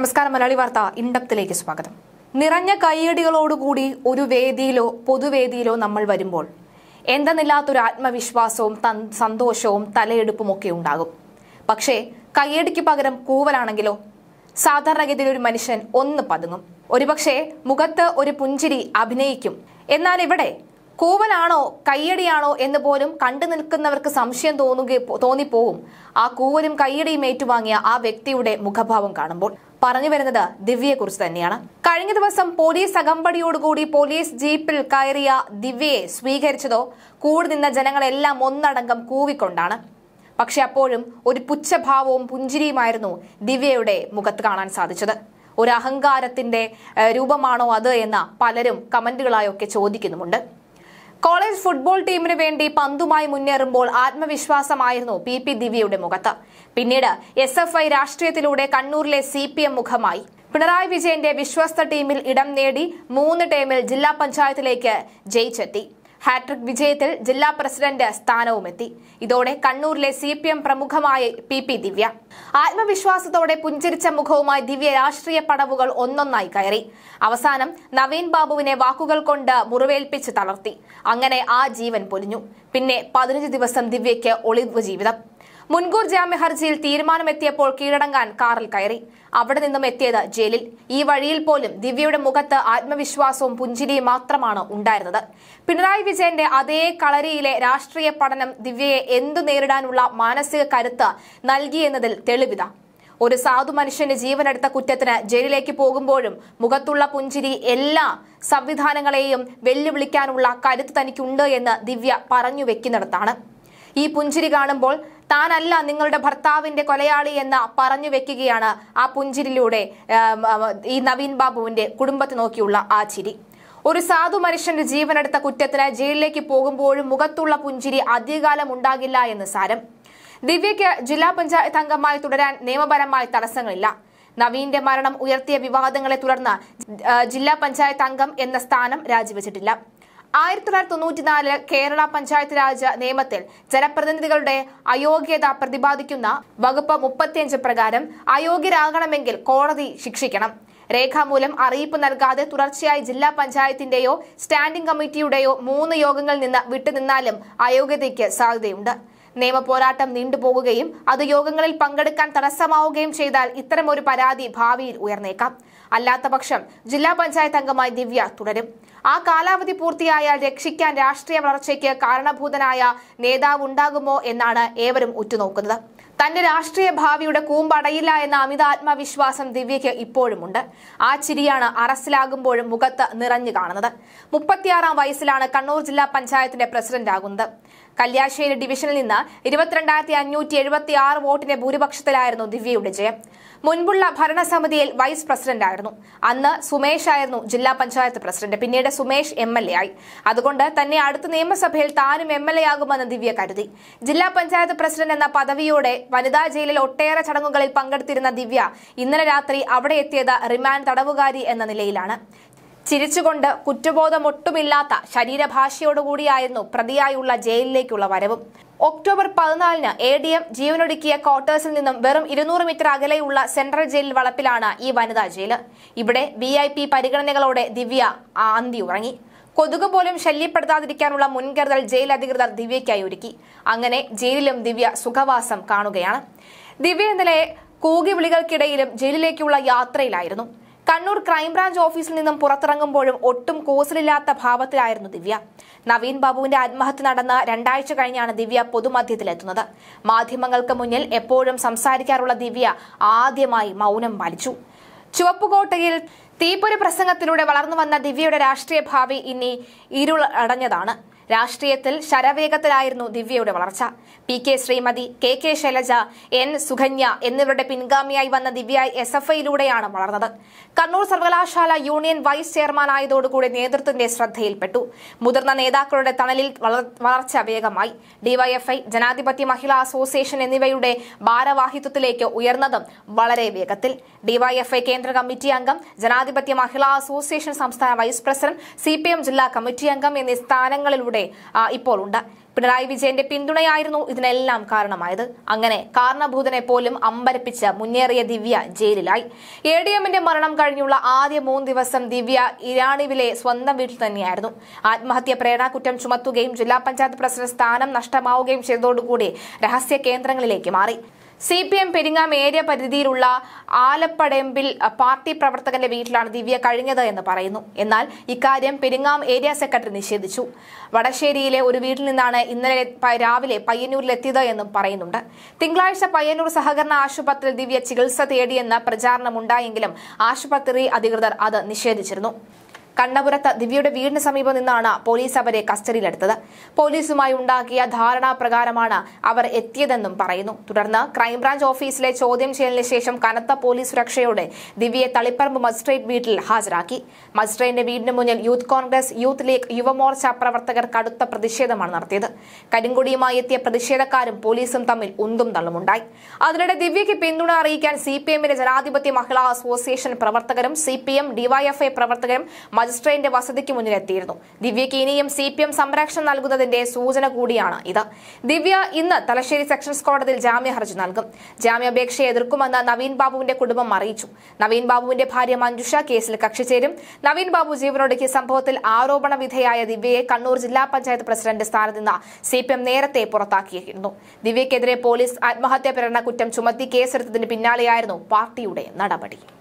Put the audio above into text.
നമസ്കാരം മലയാളി വാർത്ത ഇൻഡപ്തിലേക്ക് സ്വാഗതം നിറഞ്ഞ കൈയടികളോടുകൂടി ഒരു വേദിയിലോ പൊതുവേദിയിലോ നമ്മൾ വരുമ്പോൾ എന്തെന്നില്ലാത്തൊരു ആത്മവിശ്വാസവും സന്തോഷവും ഒക്കെ ഉണ്ടാകും പക്ഷേ കയ്യടിക്ക് പകരം കൂവലാണെങ്കിലോ സാധാരണഗതിയിൽ ഒരു മനുഷ്യൻ ഒന്ന് പതുങ്ങും ഒരുപക്ഷെ മുഖത്ത് ഒരു പുഞ്ചിരി അഭിനയിക്കും എന്നാൽ ഇവിടെ കൂവലാണോ കയ്യടിയാണോ എന്ന് പോലും കണ്ടു നിൽക്കുന്നവർക്ക് സംശയം തോന്നുക തോന്നിപ്പോവും ആ കൂവലും കയ്യടിയും ഏറ്റുവാങ്ങിയ ആ വ്യക്തിയുടെ മുഖഭാവം കാണുമ്പോൾ പറഞ്ഞു വരുന്നത് ദിവ്യയെ കുറിച്ച് തന്നെയാണ് കഴിഞ്ഞ ദിവസം പോലീസ് അകമ്പടിയോടുകൂടി പോലീസ് ജീപ്പിൽ കയറിയ ദിവ്യയെ സ്വീകരിച്ചതോ കൂടി നിന്ന ജനങ്ങളെല്ലാം ഒന്നടങ്കം കൂവിക്കൊണ്ടാണ് പക്ഷെ അപ്പോഴും ഒരു പുച്ഛഭാവവും പുഞ്ചിരിയുമായിരുന്നു ദിവ്യയുടെ മുഖത്ത് കാണാൻ സാധിച്ചത് ഒരു അഹങ്കാരത്തിന്റെ രൂപമാണോ അത് എന്ന് പലരും കമന്റുകളായൊക്കെ ചോദിക്കുന്നുമുണ്ട് കോളേജ് ഫുട്ബോൾ ടീമിന് വേണ്ടി പന്തുമായി മുന്നേറുമ്പോൾ ആത്മവിശ്വാസമായിരുന്നു പി പി ദിവ്യയുടെ മുഖത്ത് പിന്നീട് എസ് എഫ് ഐ രാഷ്ട്രീയത്തിലൂടെ കണ്ണൂരിലെ സി പി എം മുഖമായി പിണറായി വിജയന്റെ വിശ്വസ്ത ടീമിൽ ഇടം നേടി മൂന്ന് ടീമിൽ ജില്ലാ പഞ്ചായത്തിലേക്ക് ജയിച്ചെത്തി ഹാട്രിക് വിജയത്തിൽ ജില്ലാ പ്രസിഡന്റ് സ്ഥാനവുമെത്തി ഇതോടെ കണ്ണൂരിലെ സി പി എം പ്രമുഖമായ പി പി ദിവ്യ ആത്മവിശ്വാസത്തോടെ പുഞ്ചിരിച്ച മുഖവുമായി ദിവ്യ രാഷ്ട്രീയ പടവുകൾ ഒന്നൊന്നായി കയറി അവസാനം നവീൻ ബാബുവിനെ വാക്കുകൾ കൊണ്ട് മുറിവേൽപ്പിച്ച് തളർത്തി അങ്ങനെ ആ ജീവൻ പൊലിഞ്ഞു പിന്നെ പതിനഞ്ച് ദിവസം ദിവ്യയ്ക്ക് ഒളിവ് ജീവിതം മുൻകൂർ ജാമ്യ ഹർജിയിൽ തീരുമാനമെത്തിയപ്പോൾ കീഴടങ്ങാൻ കാറിൽ കയറി അവിടെ നിന്നും എത്തിയത് ജയിലിൽ ഈ വഴിയിൽ പോലും ദിവ്യയുടെ മുഖത്ത് ആത്മവിശ്വാസവും പുഞ്ചിരിയും മാത്രമാണ് ഉണ്ടായിരുന്നത് പിണറായി വിജയന്റെ അതേ കളരിയിലെ രാഷ്ട്രീയ പഠനം ദിവ്യയെ എന്തു നേരിടാനുള്ള മാനസിക കരുത്ത് നൽകിയെന്നതിൽ തെളിവിത ഒരു സാധു മനുഷ്യന്റെ ജീവനെടുത്ത കുറ്റത്തിന് ജയിലിലേക്ക് പോകുമ്പോഴും മുഖത്തുള്ള പുഞ്ചിരി എല്ലാ സംവിധാനങ്ങളെയും വെല്ലുവിളിക്കാനുള്ള കരുത്ത് തനിക്കുണ്ട് എന്ന് ദിവ്യ പറഞ്ഞു വെക്കുന്നിടത്താണ് ഈ പുഞ്ചിരി കാണുമ്പോൾ താനല്ല നിങ്ങളുടെ ഭർത്താവിന്റെ കൊലയാളി എന്ന് പറഞ്ഞു വെക്കുകയാണ് ആ പുഞ്ചിരിലൂടെ ഈ നവീൻ ബാബുവിന്റെ കുടുംബത്തെ നോക്കിയുള്ള ആ ചിരി ഒരു സാധു മനുഷ്യന്റെ ജീവനെടുത്ത കുറ്റത്തിന് ജയിലിലേക്ക് പോകുമ്പോഴും മുഖത്തുള്ള പുഞ്ചിരി അധികകാലം ഉണ്ടാകില്ല എന്ന് സാരം ദിവ്യയ്ക്ക് ജില്ലാ പഞ്ചായത്ത് അംഗമായി തുടരാൻ നിയമപരമായ തടസ്സങ്ങളില്ല നവീന്റെ മരണം ഉയർത്തിയ വിവാദങ്ങളെ തുടർന്ന് ജില്ലാ പഞ്ചായത്ത് അംഗം എന്ന സ്ഥാനം രാജിവെച്ചിട്ടില്ല ആയിരത്തി തൊള്ളായിരത്തി തൊണ്ണൂറ്റിനാല് കേരള പഞ്ചായത്ത് രാജ് നിയമത്തിൽ ജനപ്രതിനിധികളുടെ അയോഗ്യത പ്രതിപാദിക്കുന്ന വകുപ്പ് മുപ്പത്തിയഞ്ച് പ്രകാരം അയോഗ്യരാകണമെങ്കിൽ കോടതി ശിക്ഷിക്കണം രേഖാമൂലം അറിയിപ്പ് നൽകാതെ തുടർച്ചയായി ജില്ലാ പഞ്ചായത്തിന്റെയോ സ്റ്റാൻഡിംഗ് കമ്മിറ്റിയുടെയോ മൂന്ന് യോഗങ്ങളിൽ നിന്ന് വിട്ടുനിന്നാലും അയോഗ്യതയ്ക്ക് സാധ്യതയുണ്ട് നിയമപോരാട്ടം നീണ്ടുപോകുകയും അത് യോഗങ്ങളിൽ പങ്കെടുക്കാൻ തടസ്സമാവുകയും ചെയ്താൽ ഇത്തരമൊരു പരാതി ഭാവിയിൽ ഉയർന്നേക്കാം അല്ലാത്തപക്ഷം ജില്ലാ പഞ്ചായത്ത് അംഗമായി ദിവ്യ തുടരും ആ കാലാവധി പൂർത്തിയായാൽ രക്ഷിക്കാൻ രാഷ്ട്രീയ വളർച്ചയ്ക്ക് കാരണഭൂതനായ നേതാവ് ഉണ്ടാകുമോ എന്നാണ് ഏവരും ഉറ്റുനോക്കുന്നത് തന്റെ രാഷ്ട്രീയ ഭാവിയുടെ കൂമ്പടയില്ല എന്ന അമിത ആത്മവിശ്വാസം ദിവ്യയ്ക്ക് ഇപ്പോഴുമുണ്ട് ആ ചിരിയാണ് അറസ്റ്റിലാകുമ്പോഴും മുഖത്ത് നിറഞ്ഞു കാണുന്നത് മുപ്പത്തിയാറാം വയസ്സിലാണ് കണ്ണൂർ ജില്ലാ പഞ്ചായത്തിന്റെ പ്രസിഡന്റ് ആകുന്നത് കല്യാശ്ശേരി ഡിവിഷനിൽ നിന്ന് ഇരുപത്തിരണ്ടായിരത്തി അഞ്ഞൂറ്റി എഴുപത്തി ആറ് വോട്ടിന്റെ ഭൂരിപക്ഷത്തിലായിരുന്നു ദിവ്യയുടെ ജയം മുൻപുള്ള ഭരണസമിതിയിൽ വൈസ് പ്രസിഡന്റായിരുന്നു അന്ന് സുമേഷ് ആയിരുന്നു ജില്ലാ പഞ്ചായത്ത് പ്രസിഡന്റ് പിന്നീട് സുമേഷ് എം എൽ എ ആയി അതുകൊണ്ട് തന്നെ അടുത്ത നിയമസഭയിൽ താനും എം എൽ എ ആകുമെന്ന് ദിവ്യ കരുതി ജില്ലാ പഞ്ചായത്ത് പ്രസിഡന്റ് എന്ന പദവിയോടെ വനിതാ ജയിലിൽ ഒട്ടേറെ ചടങ്ങുകളിൽ പങ്കെടുത്തിരുന്ന ദിവ്യ ഇന്നലെ രാത്രി അവിടെ എത്തിയത് റിമാൻഡ് തടവുകാരി എന്ന നിലയിലാണ് ചിരിച്ചുകൊണ്ട് കുറ്റബോധമൊട്ടുമില്ലാത്ത ശരീരഭാഷയോടുകൂടിയായിരുന്നു പ്രതിയായുള്ള ജയിലിലേക്കുള്ള വരവും ഒക്ടോബർ പതിനാലിന് എ ഡി എം ജീവനൊടുക്കിയ ക്വാർട്ടേഴ്സിൽ നിന്നും വെറും ഇരുന്നൂറ് മീറ്റർ അകലെയുള്ള സെൻട്രൽ ജയിലിൽ വളപ്പിലാണ് ഈ വനിതാ ജയിൽ ഇവിടെ വി ഐ പി പരിഗണനകളോടെ ദിവ്യ അന്തി ഉറങ്ങി കൊതുക് പോലും ശല്യപ്പെടുത്താതിരിക്കാനുള്ള മുൻകരുതൽ ജയിൽ അധികൃതർ ദിവ്യയ്ക്കായി ഒരുക്കി അങ്ങനെ ജയിലിലും ദിവ്യ സുഖവാസം കാണുകയാണ് ദിവ്യ ഇന്നലെ കൂകി വിളികൾക്കിടയിലും ജയിലിലേക്കുള്ള യാത്രയിലായിരുന്നു കണ്ണൂർ ക്രൈംബ്രാഞ്ച് ഓഫീസിൽ നിന്നും പുറത്തിറങ്ങുമ്പോഴും ഒട്ടും കൂസലില്ലാത്ത ഭാവത്തിലായിരുന്നു ദിവ്യ നവീൻ ബാബുവിന്റെ ആത്മഹത്യ നടന്ന രണ്ടാഴ്ച കഴിഞ്ഞാണ് ദിവ്യ പൊതുമധ്യത്തിലെത്തുന്നത് മാധ്യമങ്ങൾക്ക് മുന്നിൽ എപ്പോഴും സംസാരിക്കാറുള്ള ദിവ്യ ആദ്യമായി മൗനം പാലിച്ചു ചുവപ്പുകോട്ടയിൽ തീപ്പൊരു പ്രസംഗത്തിലൂടെ വളർന്നു വന്ന ദിവ്യയുടെ രാഷ്ട്രീയ ഭാവി ഇനി ഇരുളടഞ്ഞതാണ് രാഷ്ട്രീയത്തിൽ ശരവേഗത്തിലായിരുന്നു ദിവ്യയുടെ വളർച്ച P K Sreemathi K K Shailaja N Sukanya എന്നിവരുടെ പിൻഗാമിയായി വന്ന ദിവ്യ എസ് എഫ് ഐയിലൂടെയാണ് വളർന്നത് കണ്ണൂർ സർവകലാശാല യൂണിയൻ വൈസ് ചെയർമാനായതോടുകൂടി നേതൃത്വത്തിന്റെ ശ്രദ്ധയിൽപ്പെട്ടു മുതിർന്ന നേതാക്കളുടെ തണലിൽ വളർച്ച വേഗമായി ഡിവൈഎഫ്ഐ ജനാധിപത്യ മഹിളാ അസോസിയേഷൻ എന്നിവയുടെ ഭാരവാഹിത്വത്തിലേക്ക് ഉയർന്നതും വളരെ വേഗത്തിൽ ഡിവൈഎഫ്ഐ കേന്ദ്ര കമ്മിറ്റി അംഗം ജനാധിപത്യ മഹിളാ അസോസിയേഷൻ സംസ്ഥാന വൈസ് പ്രസിഡന്റ് സി ജില്ലാ കമ്മിറ്റി അംഗം എന്നീ സ്ഥാനങ്ങളിലൂടെ വരെ ഇപ്പോൾ ഉണ്ട് പിണറായി വിജയന്റെ പിന്തുണയായിരുന്നു ഇതിനെല്ലാം കാരണമായത് അങ്ങനെ കാരണഭൂതനെ പോലും അമ്പരപ്പിച്ച് മുന്നേറിയ ദിവ്യ ജയിലിലായി എ ഡി എമ്മിന്റെ മരണം കഴിഞ്ഞുള്ള ആദ്യ മൂന്ന് ദിവസം ദിവ്യ ഇരാണിവിലെ സ്വന്തം വീട്ടിൽ തന്നെയായിരുന്നു ആത്മഹത്യ പ്രേരണാകുറ്റം ചുമത്തുകയും ജില്ലാ പഞ്ചായത്ത് പ്രസിഡന്റ് സ്ഥാനം നഷ്ടമാവുകയും ചെയ്തതോടുകൂടി രഹസ്യ കേന്ദ്രങ്ങളിലേക്ക് മാറി C P M Peringom area പരിധിയിലുള്ള ആലപ്പടയമ്പിൽ പാർട്ടി പ്രവർത്തകന്റെ വീട്ടിലാണ് ദിവ്യ കഴിഞ്ഞത് എന്ന് പറയുന്നു എന്നാൽ ഇക്കാര്യം പെരിങ്ങാം ഏരിയ സെക്രട്ടറി നിഷേധിച്ചു വടശ്ശേരിയിലെ ഒരു വീട്ടിൽ നിന്നാണ് ഇന്നലെ രാവിലെ പയ്യന്നൂരിലെത്തിയത് എന്നും പറയുന്നുണ്ട് തിങ്കളാഴ്ച പയ്യന്നൂർ സഹകരണ ആശുപത്രിയിൽ ദിവ്യ ചികിത്സ തേടിയെന്ന പ്രചാരണമുണ്ടായെങ്കിലും ആശുപത്രി അധികൃതർ അത് നിഷേധിച്ചിരുന്നു കണ്ണപുരത്ത് ദിവ്യയുടെ വീടിന് സമീപം നിന്നാണ് പോലീസ് അവരെ കസ്റ്റഡിയിലെടുത്തത് പോലീസുമായി ഉണ്ടാക്കിയ ധാരണാപ്രകാരമാണ് അവർ എത്തിയതെന്നും പറയുന്നു തുടർന്ന് ക്രൈംബ്രാഞ്ച് ഓഫീസിലെ ചോദ്യം ചെയ്യലിന് ശേഷം കനത്ത പോലീസ് സുരക്ഷയോടെ ദിവ്യയെ തളിപ്പറമ്പ് മജിസ്ട്രേറ്റ് വീട്ടിൽ ഹാജരാക്കി മജിസ്ട്രേറ്റിന്റെ വീടിന് മുന്നിൽ youth congress youth league Yuvamorcha പ്രവർത്തകർ കടുത്ത പ്രതിഷേധമാണ് നടത്തിയത് കരിങ്കുടിയുമായി എത്തിയ പ്രതിഷേധക്കാരും പോലീസും തമ്മിൽ ഉന്തും തള്ളുമുണ്ടായി അതിനിടെ ദിവ്യയ്ക്ക് പിന്തുണ അറിയിക്കാൻ സി പി ജനാധിപത്യ മഹിളാ അസോസിയേഷൻ പ്രവർത്തകരും സി പി എം ഡിവൈഎഫ്ഐ പ്രവർത്തകരും മജിസ്ട്രേറ്റിന്റെ വസതിക്ക് മുന്നിലെത്തിയിരുന്നു ദിവ്യയ്ക്ക് ഇനിയും സി പി എം സംരക്ഷണം നൽകുന്നതിന്റെ സൂചന കൂടിയാണ് ഇത് ദിവ്യ ഇന്ന് തലശ്ശേരി സെക്ഷൻസ് കോടതിയിൽ ജാമ്യ ഹർജി നൽകും ജാമ്യാപേക്ഷയെ എതിർക്കുമെന്ന് നവീൻ ബാബുവിന്റെ കുടുംബം അറിയിച്ചു നവീൻ ബാബുവിന്റെ ഭാര്യ മഞ്ജുഷ കേസിൽ കക്ഷി ചേരും നവീൻ ബാബു ജീവനൊടുക്കിയ സംഭവത്തിൽ ആരോപണ വിധേയായ ദിവ്യയെ കണ്ണൂർ ജില്ലാ പഞ്ചായത്ത് പ്രസിഡന്റ് സ്ഥാനത്ത് നിന്ന് സി പി എം നേരത്തെ പുറത്താക്കിയിരുന്നു ദിവ്യക്കെതിരെ പോലീസ് ആത്മഹത്യാ പ്രേരണ കുറ്റം ചുമത്തി കേസെടുത്തതിന് പിന്നാലെയായിരുന്നു പാർട്ടിയുടെ നടപടി